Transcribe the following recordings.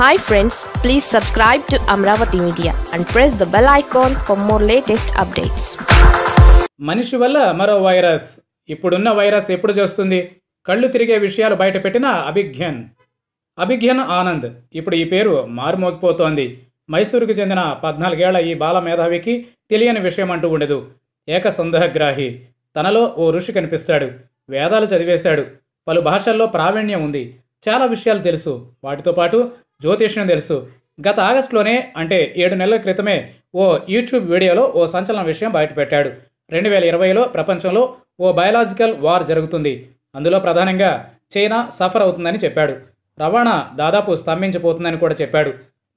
hi friends please subscribe to Amaravati media and press the bell icon for more latest updates మనిషి వల్ల మరో virus ఇప్పుడున్న virus ఎప్పుడు చేస్తుంది కళ్ళు తిరిగే విషయాలు బయటపెట్టిన అభిజ్ఞన్ అభిజ్ఞన్ ఆనంద్ ఇప్పుడు ఈ పేరు మారుమోగిపోతోంది మైసూరుకు చెందిన పద్నాలుగేళ్ల ఈ బాల మేధావికి తెలియని విషయం అంటూ ఉండదు ఏక సందేహగ్రాహి తనలో ఓ ఋషి కనిపిస్తాడు వేదాలు చదివేశాడు పలు భాషల్లో ప్రావీణ్యం ఉంది చాలా విషయాలు తెలుసు వాటితో పాటు జ్యోతిష్యం తెలుసు గత ఆగస్టులోనే అంటే ఏడు నెలల క్రితమే ఓ యూట్యూబ్ వీడియోలో ఓ సంచలన విషయం బయటపెట్టాడు రెండు వేల ఇరవైలో ప్రపంచంలో ఓ బయలాజికల్ వార్ జరుగుతుంది అందులో ప్రధానంగా చైనా సఫర్ అవుతుందని చెప్పాడు రవాణా దాదాపు స్తంభించిపోతుందని కూడా చెప్పాడు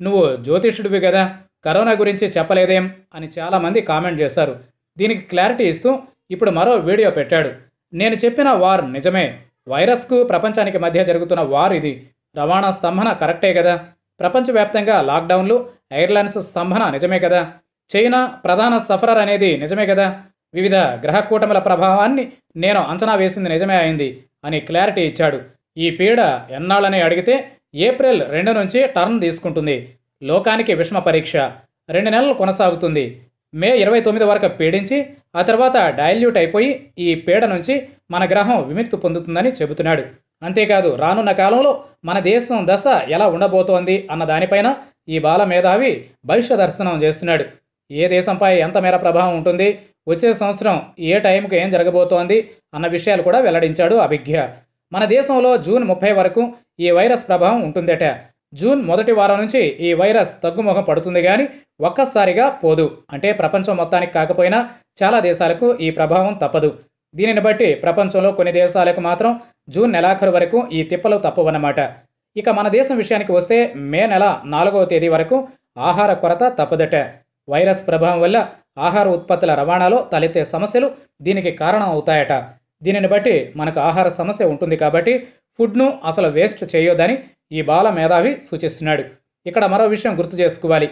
నువ్వు జ్యోతిష్యుడివి కదా కరోనా గురించి చెప్పలేదేం అని చాలామంది కామెంట్ చేశారు దీనికి క్లారిటీ ఇస్తూ ఇప్పుడు మరో వీడియో పెట్టాడు నేను చెప్పిన వార్ నిజమే వైరస్కు ప్రపంచానికి మధ్య జరుగుతున్న వార్ ఇది రవాణా స్తంభన కరెక్టే కదా ప్రపంచవ్యాప్తంగా లాక్డౌన్లు ఎయిర్లైన్స్ స్తంభన నిజమే కదా చైనా ప్రధాన సఫరర్ అనేది నిజమే కదా వివిధ గ్రహకూటముల ప్రభావాన్ని నేను అంచనా వేసింది నిజమే అయింది అని క్లారిటీ ఇచ్చాడు ఈ పీడ ఎన్నాళ్ళని అడిగితే ఏప్రిల్ రెండు నుంచి టర్న్ తీసుకుంటుంది లోకానికి విషమ పరీక్ష రెండు నెలలు కొనసాగుతుంది మే ఇరవై తొమ్మిది వరకు పీడించి ఆ తర్వాత డైల్యూట్ అయిపోయి ఈ పీడ నుంచి మన గ్రహం విముక్తి పొందుతుందని చెబుతున్నాడు అంతేకాదు రానున్న కాలంలో మన దేశం దశ ఎలా ఉండబోతోంది అన్న దానిపైన ఈ బాల మేధావి భవిష్య దర్శనం చేస్తున్నాడు ఏ దేశంపై ఎంత మేర ప్రభావం ఉంటుంది వచ్చే సంవత్సరం ఏ టైంకు ఏం జరగబోతోంది అన్న విషయాలు కూడా వెల్లడించాడు అభిజ్ఞ మన దేశంలో జూన్ ముప్పై వరకు ఈ వైరస్ ప్రభావం ఉంటుందట జూన్ మొదటి వారం నుంచి ఈ వైరస్ తగ్గుముఖం పడుతుంది కానీ ఒక్కసారిగా పోదు అంటే ప్రపంచం మొత్తానికి కాకపోయినా చాలా దేశాలకు ఈ ప్రభావం తప్పదు దీనిని బట్టి ప్రపంచంలో కొన్ని దేశాలకు మాత్రం జూన్ నెలాఖరు వరకు ఈ తిప్పలు తప్పవన్నమాట ఇక మన దేశం విషయానికి వస్తే మే నెల నాలుగవ తేదీ వరకు ఆహార కొరత తప్పదట వైరస్ ప్రభావం వల్ల ఆహార ఉత్పత్తుల రవాణాలో తలెత్తే సమస్యలు దీనికి కారణం అవుతాయట దీనిని బట్టి మనకు ఆహార సమస్య ఉంటుంది కాబట్టి ఫుడ్ను అసలు వేస్ట్ చేయొద్దని ఈ బాల మేధావి సూచిస్తున్నాడు ఇక్కడ మరో విషయం గుర్తు చేసుకోవాలి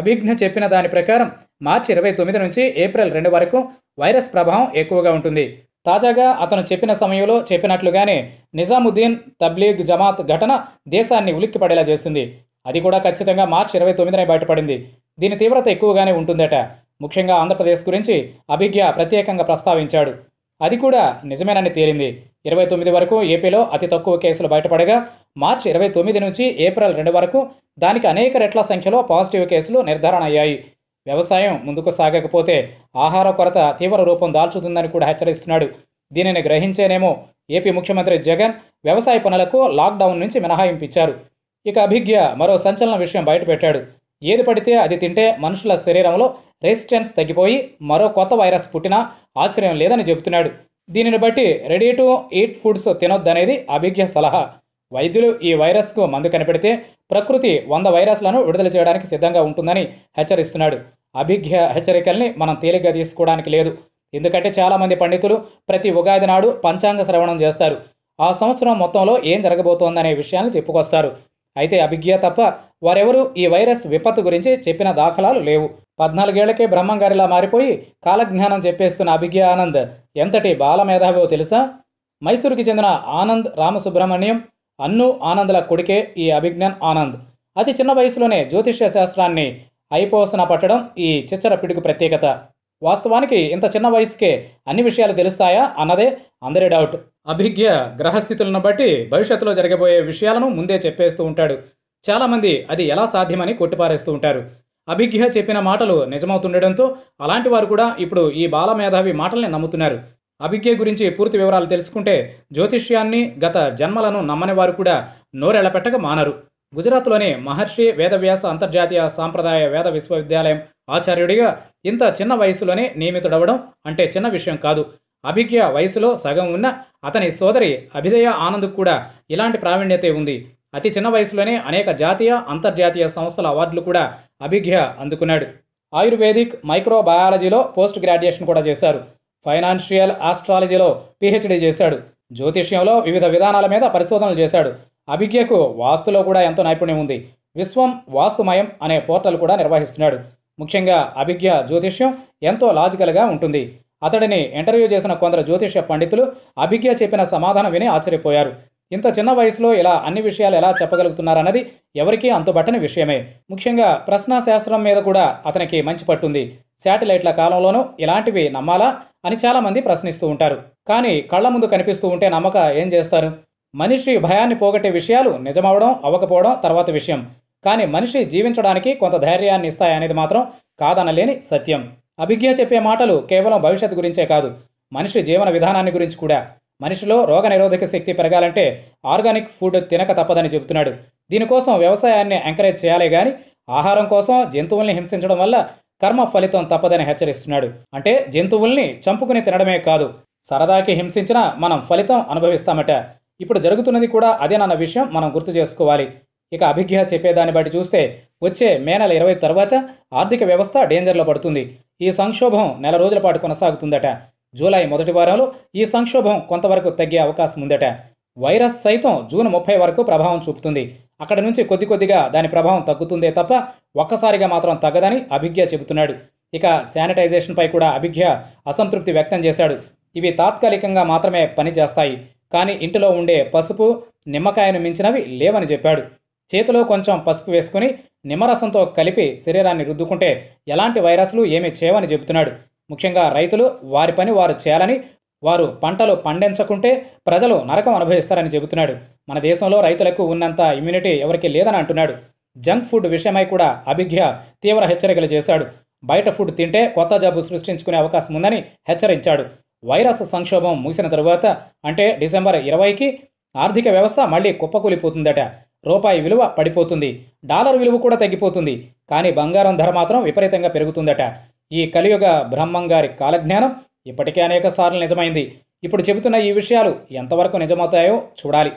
అభిజ్ఞ చెప్పిన దాని ప్రకారం మార్చి ఇరవై తొమ్మిది నుంచి ఏప్రిల్ రెండు వరకు వైరస్ ప్రభావం ఎక్కువగా ఉంటుంది తాజాగా అతను చెప్పిన సమయంలో చెప్పినట్లుగానే నిజాముద్దీన్ తబ్లీగ్ జమాత్ ఘటన దేశాన్ని ఉలిక్కిపడేలా చేసింది అది కూడా ఖచ్చితంగా మార్చి ఇరవై తొమ్మిదిన బయటపడింది దీని తీవ్రత ఎక్కువగానే ఉంటుందట ముఖ్యంగా ఆంధ్రప్రదేశ్ గురించి అభిజ్ఞ ప్రత్యేకంగా ప్రస్తావించాడు అది కూడా నిజమేనని తేలింది ఇరవై తొమ్మిది వరకు ఏపీలో అతి తక్కువ కేసులు బయటపడగా మార్చి ఇరవై తొమ్మిది నుంచి ఏప్రిల్ రెండు వరకు దానికి అనేక రెట్ల సంఖ్యలో పాజిటివ్ కేసులు నిర్ధారణ అయ్యాయి వ్యవసాయం ముందుకు సాగకపోతే ఆహార కొరత తీవ్ర రూపం దాల్చుతుందని కూడా హెచ్చరిస్తున్నాడు దీనిని గ్రహించేనేమో ఏపీ ముఖ్యమంత్రి జగన్ వ్యవసాయ పనులకు లాక్డౌన్ నుంచి మినహాయింపించారు ఇక అభిజ్ఞ మరో సంచలన విషయం బయటపెట్టాడు ఏది పడితే అది తింటే మనుషుల శరీరంలో రెసిస్టెన్స్ తగ్గిపోయి మరో కొత్త వైరస్ పుట్టినా ఆశ్చర్యం లేదని చెబుతున్నాడు దీనిని బట్టి రెడీ టు ఈట్ ఫుడ్స్ తినొద్దనేది అభిజ్ఞ సలహా వైద్యులు ఈ వైరస్కు మందు కనిపెడితే ప్రకృతి వంద వైరస్లను విడుదల చేయడానికి సిద్ధంగా ఉంటుందని హెచ్చరిస్తున్నాడు అభిజ్ఞ హెచ్చరికల్ని మనం తేలిగ్గా తీసుకోవడానికి లేదు ఎందుకంటే చాలామంది పండితులు ప్రతి ఉగాది నాడు పంచాంగ శ్రవణం చేస్తారు ఆ సంవత్సరం మొత్తంలో ఏం జరగబోతోందనే విషయాన్ని చెప్పుకొస్తారు అయితే అభిజ్ఞ తప్ప వారెవరూ ఈ వైరస్ విపత్తు గురించి చెప్పిన దాఖలాలు లేవు పద్నాలుగేళ్లకే బ్రహ్మంగారిలా మారిపోయి కాలజ్ఞానం చెప్పేస్తున్న అభిజ్ఞ ఆనంద్ ఎంతటి బాలమేధావో తెలుసా మైసూరుకి చెందిన ఆనంద్ రామసుబ్రహ్మణ్యం అన్ను ఆనందుల కొడుకే ఈ అభిజ్ఞాన్ ఆనంద్ అతి చిన్న వయసులోనే జ్యోతిష్య శాస్త్రాన్ని అయిపోసన పట్టడం ఈ చిచ్చర పిడుగు ప్రత్యేకత వాస్తవానికి ఇంత చిన్న వయసుకే అన్ని విషయాలు తెలుస్తాయా అన్నదే అందరి డౌట్ అభిజ్ఞ గ్రహస్థితులను బట్టి భవిష్యత్తులో జరగబోయే విషయాలను ముందే చెప్పేస్తూ ఉంటాడు చాలామంది అది ఎలా సాధ్యమని కొట్టిపారేస్తూ ఉంటారు అభిజ్ఞ చెప్పిన మాటలు నిజమవుతుండడంతో అలాంటి వారు కూడా ఇప్పుడు ఈ బాలమేధావి మాటల్ని నమ్ముతున్నారు అభిజ్ఞ గురించి పూర్తి వివరాలు తెలుసుకుంటే జ్యోతిష్యాన్ని గత జన్మలను నమ్మని వారు కూడా నోరెళ్ళపెట్టక మానరు గుజరాత్లోని మహర్షి వేదవ్యాస అంతర్జాతీయ సాంప్రదాయ వేద విశ్వవిద్యాలయం ఆచార్యుడిగా ఇంత చిన్న వయసులోనే నియమితుడవడం అంటే చిన్న విషయం కాదు అభిజ్ఞ వయసులో సగం ఉన్న అతని సోదరి అభిదయ ఆనంద్ కూడా ఇలాంటి ప్రావీణ్యతే ఉంది అతి చిన్న వయసులోనే అనేక జాతీయ అంతర్జాతీయ సంస్థల అవార్డులు కూడా అభిజ్ఞ అందుకున్నాడు ఆయుర్వేదిక్ మైక్రోబయాలజీలో పోస్ట్ గ్రాడ్యుయేషన్ కూడా చేశారు ఫైనాన్షియల్ ఆస్ట్రాలజీలో పిహెచ్డీ చేశాడు జ్యోతిష్యంలో వివిధ విధానాల మీద పరిశోధనలు చేశాడు అభిజ్ఞకు వాస్తులో కూడా ఎంతో నైపుణ్యం ఉంది విశ్వం వాస్తుమయం అనే పోర్టల్ కూడా నిర్వహిస్తున్నాడు ముఖ్యంగా అభిజ్ఞ జ్యోతిష్యం ఎంతో లాజికల్గా ఉంటుంది అతడిని ఇంటర్వ్యూ చేసిన కొందరు జ్యోతిష్య పండితులు అభిజ్ఞ చెప్పిన సమాధానం విని ఆశ్చర్యపోయారు ఇంత చిన్న వయసులో ఇలా అన్ని విషయాలు ఎలా చెప్పగలుగుతున్నారన్నది ఎవరికీ అంతుబట్టని విషయమే ముఖ్యంగా ప్రశ్నాశాస్త్రం మీద కూడా అతనికి మంచి పట్టుంది శాటిలైట్ల కాలంలోనూ ఇలాంటివి నమ్మాలా అని చాలామంది ప్రశ్నిస్తూ ఉంటారు కానీ కళ్ళ ముందు కనిపిస్తూ ఉంటే నమ్మక ఏం చేస్తారు మనిషి భయాన్ని పోగొట్టే విషయాలు నిజమవడం అవ్వకపోవడం తర్వాత విషయం కానీ మనిషి జీవించడానికి కొంత ధైర్యాన్ని ఇస్తాయనేది మాత్రం కాదనలేని సత్యం అభిజ్ఞ చెప్పే మాటలు కేవలం భవిష్యత్తు గురించే కాదు మనిషి జీవన విధానాన్ని గురించి కూడా మనిషిలో రోగనిరోధక శక్తి పెరగాలంటే ఆర్గానిక్ ఫుడ్ తినక తప్పదని చెబుతున్నాడు దీనికోసం వ్యవసాయాన్ని ఎంకరేజ్ చేయాలే కానీ ఆహారం కోసం జంతువుల్ని హింసించడం వల్ల కర్మ ఫలితం తప్పదని హెచ్చరిస్తున్నాడు అంటే జంతువుల్ని చంపుకుని తినడమే కాదు సరదాకి హింసించినా మనం ఫలితం అనుభవిస్తామట ఇప్పుడు జరుగుతున్నది కూడా అదేనన్న విషయం మనం గుర్తు చేసుకోవాలి ఇక అభిజ్ఞ చెప్పేదాన్ని బట్టి చూస్తే వచ్చే మే నెల ఇరవై తర్వాత ఆర్థిక వ్యవస్థ డేంజర్లో పడుతుంది ఈ సంక్షోభం నెల రోజుల పాటు కొనసాగుతుందట జూలై మొదటి వారంలో ఈ సంక్షోభం కొంతవరకు తగ్గే అవకాశం ఉందట వైరస్ సైతం జూన్ ముప్పై వరకు ప్రభావం చూపుతుంది అక్కడ నుంచి కొద్ది కొద్దిగా దాని ప్రభావం తగ్గుతుందే తప్ప ఒక్కసారిగా మాత్రం తగ్గదని అభిజ్ఞ చెబుతున్నాడు ఇక శానిటైజేషన్పై కూడా అభిజ్ఞ అసంతృప్తి వ్యక్తం చేశాడు ఇవి తాత్కాలికంగా మాత్రమే పనిచేస్తాయి కానీ ఇంటిలో ఉండే పసుపు నిమ్మకాయను మించినవి లేవని చెప్పాడు చేతిలో కొంచెం పసుపు వేసుకుని నిమ్మరసంతో కలిపి శరీరాన్ని రుద్దుకుంటే ఎలాంటి వైరస్లు ఏమీ చేయవని చెబుతున్నాడు ముఖ్యంగా రైతులు వారి పని వారు చేయాలని వారు పంటలు పండించకుంటే ప్రజలు నరకం అనుభవిస్తారని చెబుతున్నాడు మన దేశంలో రైతులకు ఉన్నంత ఇమ్యూనిటీ ఎవరికి లేదని అంటున్నాడు జంక్ ఫుడ్ విషయమై కూడా అభిజ్ఞ తీవ్ర హెచ్చరికలు చేశాడు బయట ఫుడ్ తింటే కొత్త జబ్బు సృష్టించుకునే అవకాశం ఉందని హెచ్చరించాడు వైరస్ సంక్షోభం ముగిసిన తరువాత అంటే డిసెంబర్ ఇరవైకి ఆర్థిక వ్యవస్థ మళ్ళీ కుప్పకూలిపోతుందట రూపాయి విలువ పడిపోతుంది డాలర్ విలువ కూడా తగ్గిపోతుంది కానీ బంగారం ధర మాత్రం విపరీతంగా పెరుగుతుందట ఈ కలియుగ బ్రహ్మంగారి కాలజ్ఞానం ఇప్పటికే అనేక సార్లు నిజమైంది ఇప్పుడు చెబుతున్న ఈ విషయాలు ఎంతవరకు నిజమవుతాయో చూడాలి